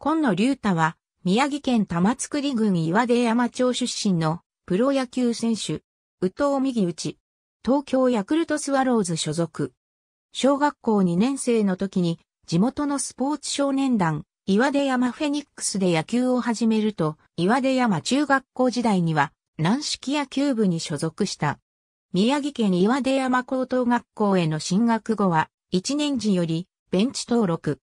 今野龍太は、宮城県玉造郡岩出山町出身のプロ野球選手、宇藤右内、東京ヤクルトスワローズ所属。小学校2年生の時に、地元のスポーツ少年団、岩出山フェニックスで野球を始めると、岩出山中学校時代には、軟式野球部に所属した。宮城県岩出山高等学校への進学後は、1年時より、ベンチ登録。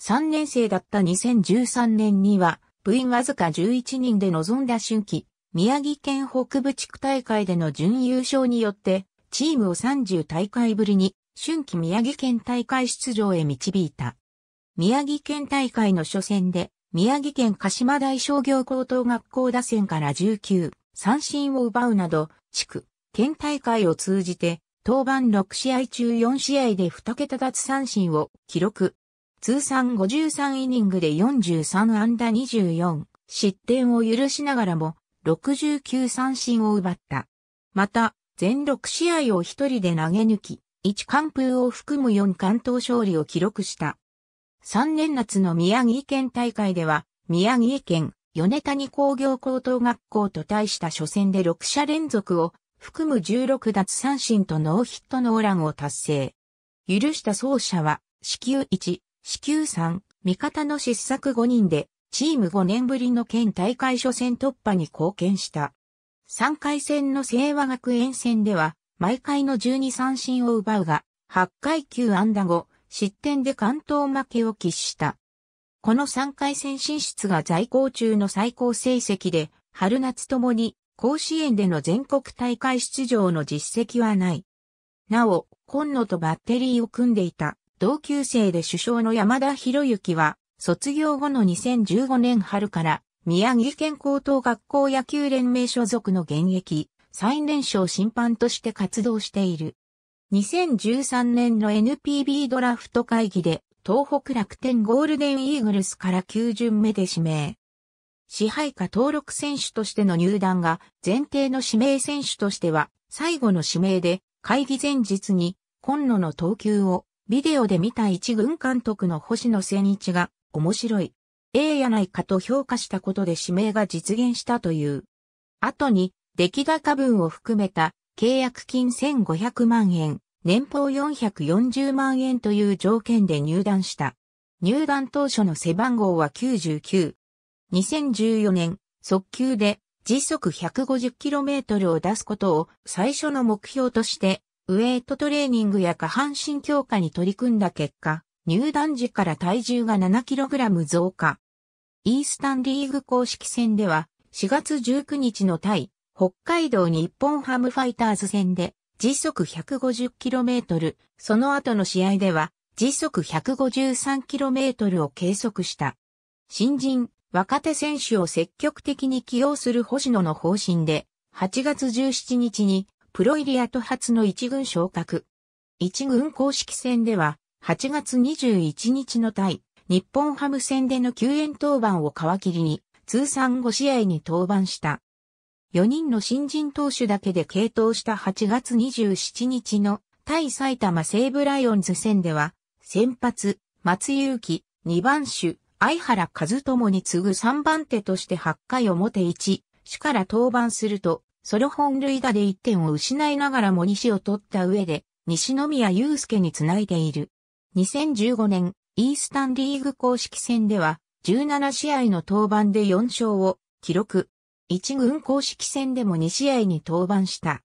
3年生だった2013年には、部員わずか11人で臨んだ春季、宮城県北部地区大会での準優勝によって、チームを30大会ぶりに、春季宮城県大会出場へ導いた。宮城県大会の初戦で、宮城県鹿島大商業高等学校打線から19、三振を奪うなど、地区、県大会を通じて、当番6試合中4試合で2桁脱三振を記録、通算53イニングで43安打24、失点を許しながらも69三振を奪った。また、全6試合を一人で投げ抜き、1完封を含む4関東勝利を記録した。3年夏の宮城県大会では、宮城県米谷工業高等学校と対した初戦で6者連続を含む16奪三振とノーヒットノーランを達成。許した走者は、支給1、支給3、味方の失策5人で、チーム5年ぶりの県大会初戦突破に貢献した。3回戦の清和学園戦では、毎回の12三振を奪うが、8回9安打後、失点で関東負けを喫した。この3回戦進出が在校中の最高成績で、春夏ともに甲子園での全国大会出場の実績はない。なお、今野とバッテリーを組んでいた同級生で首相の山田博之は、卒業後の2015年春から、宮城県高等学校野球連盟所属の現役、最年少審判として活動している。2013年の NPB ドラフト会議で、東北楽天ゴールデンイーグルスから9巡目で指名。支配下登録選手としての入団が前提の指名選手としては最後の指名で会議前日に今野の投球をビデオで見た一軍監督の星野千一が、面白い。ええやないかと評価したことで指名が実現したという。後に、出来高分を含めた契約金1500万円、年俸440万円という条件で入団した。入団当初の背番号は99。2014年、速球で時速 150km を出すことを最初の目標としてウエイトトレーニングや下半身強化に取り組んだ結果、入団時から体重が 7kg 増加。イースタンリーグ公式戦では、4月19日の対、北海道日本ハムファイターズ戦で、時速 150km、その後の試合では、時速 153km を計測した。新人、若手選手を積極的に起用する星野の方針で、8月17日にプロイリアと初の一軍昇格。一軍公式戦では、8月21日の対、日本ハム戦での救援登板を皮切りに、通算5試合に登板した。4人の新人投手だけで継投した8月27日の対埼玉西武ライオンズ戦では、先発、松勇樹、二番手、相原和友に次ぐ3番手として8回表1、主から登板すると、ソロ本塁打で1点を失いながらも西を取った上で、西宮祐介につないでいる。2015年、イースタンリーグ公式戦では、17試合の登板で4勝を記録。1軍公式戦でも2試合に登板した。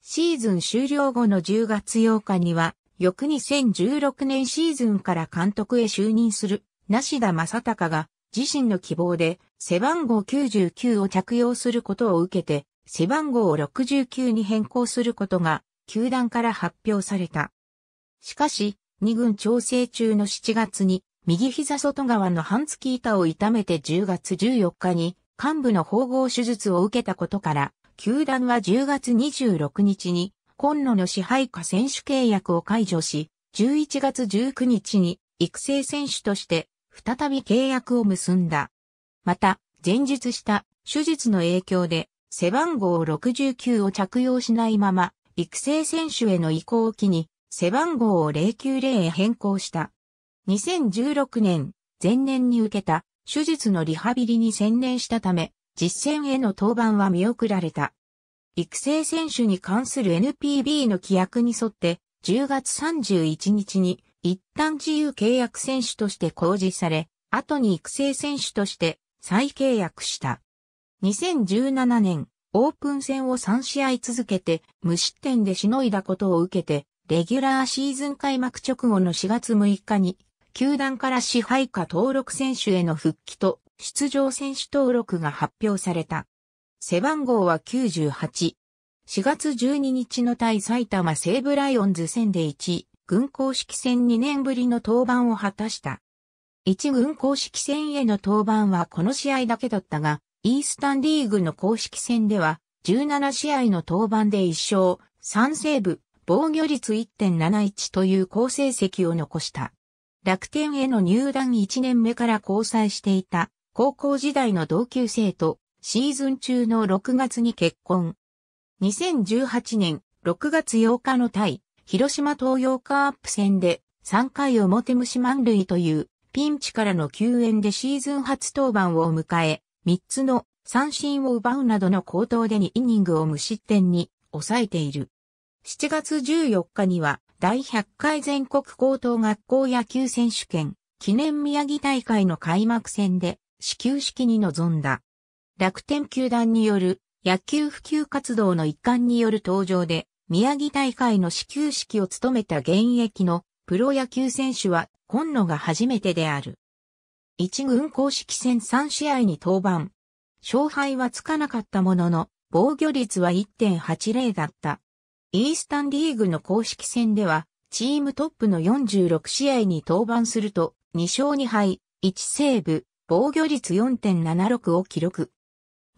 シーズン終了後の10月8日には、翌2016年シーズンから監督へ就任する、梨田正隆が、自身の希望で、背番号99を着用することを受けて、背番号を69に変更することが球団から発表された。しかし、2軍調整中の7月に右膝外側の半月板を痛めて10月14日に幹部の縫合手術を受けたことから、球団は10月26日に今野の支配下選手契約を解除し、11月19日に育成選手として再び契約を結んだ。また、前述した手術の影響で背番号69を着用しないまま、育成選手への移行を機に、背番号を090へ変更した。2016年、前年に受けた手術のリハビリに専念したため、実戦への登板は見送られた。育成選手に関する NPB の規約に沿って、10月31日に一旦自由契約選手として公示され、後に育成選手として再契約した。2017年、オープン戦を3試合続けて無失点でしのいだことを受けて、レギュラーシーズン開幕直後の4月6日に、球団から支配下登録選手への復帰と出場選手登録が発表された。背番号は98。4月12日の対埼玉西武ライオンズ戦で1、軍公式戦2年ぶりの登板を果たした。1軍公式戦への登板はこの試合だけだったが、イースタンリーグの公式戦では、17試合の登板で1勝、3セーブ、防御率1.71という好成績を残した。楽天への入団1年目から交際していた高校時代の同級生とシーズン中の6月に結婚。2018年6月8日の対広島東洋カープ戦で3回表虫満塁というピンチからの救援でシーズン初登板を迎え3つの三振を奪うなどの高頭で2イニングを無失点に抑えている。7月14日には第100回全国高等学校野球選手権記念宮城大会の開幕戦で始球式に臨んだ。楽天球団による野球普及活動の一環による登場で宮城大会の始球式を務めた現役のプロ野球選手は今野が初めてである。1軍公式戦3試合に登板。勝敗はつかなかったものの、防御率は1.80だった。イースタンリーグの公式戦では、チームトップの46試合に登板すると、2勝2敗、1セーブ、防御率4.76を記録。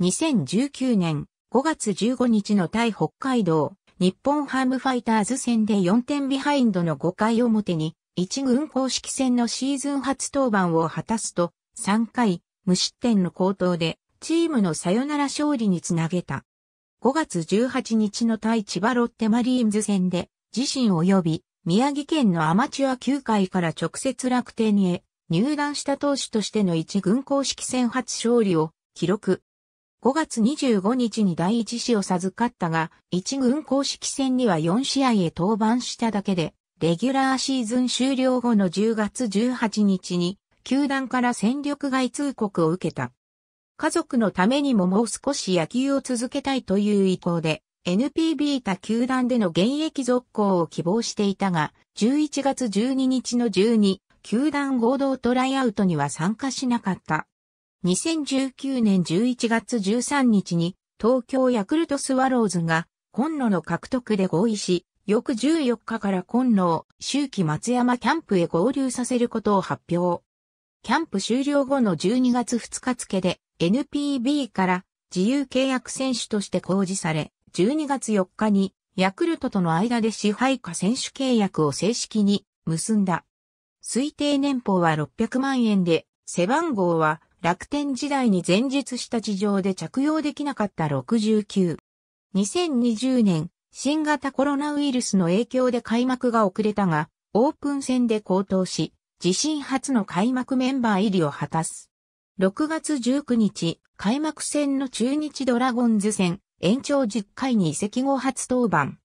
2019年5月15日の対北海道、日本ハムファイターズ戦で4点ビハインドの5回表に、1軍公式戦のシーズン初登板を果たすと、3回、無失点の好投で、チームのサヨナラ勝利につなげた。5月18日の対千葉ロッテマリーンズ戦で、自身及び、宮城県のアマチュア球界から直接楽天へ入団した投手としての一軍公式戦初勝利を記録。5月25日に第一子を授かったが、一軍公式戦には4試合へ登板しただけで、レギュラーシーズン終了後の10月18日に、球団から戦力外通告を受けた。家族のためにももう少し野球を続けたいという意向で、NPB 他球団での現役続行を希望していたが、11月12日の12、球団合同トライアウトには参加しなかった。2019年11月13日に、東京ヤクルトスワローズが、今野の獲得で合意し、翌14日から今納、周期松山キャンプへ合流させることを発表。キャンプ終了後の12月2日付で NPB から自由契約選手として公示され、12月4日にヤクルトとの間で支配下選手契約を正式に結んだ。推定年俸は600万円で、背番号は楽天時代に前述した事情で着用できなかった69。2020年新型コロナウイルスの影響で開幕が遅れたが、オープン戦で高騰し、自身初の開幕メンバー入りを果たす。6月19日、開幕戦の中日ドラゴンズ戦、延長10回に移籍後初登板。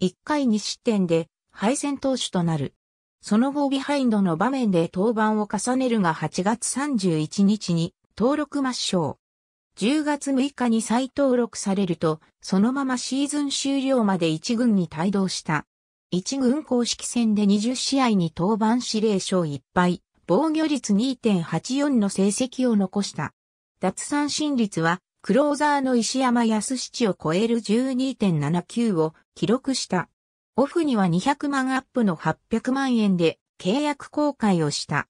1回2失点で、敗戦投手となる。その後ビハインドの場面で登板を重ねるが8月31日に登録抹消。10月6日に再登録されると、そのままシーズン終了まで1軍に帯同した。1軍公式戦で20試合に登板指令勝1敗、防御率2.84の成績を残した。脱三振率は、クローザーの石山康七を超える12.79を記録した。オフには200万アップの800万円で契約公開をした。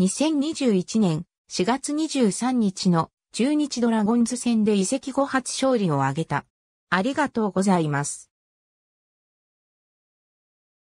2021年4月23日の中日ドラゴンズ戦で移籍後初勝利を挙げた。ありがとうございます。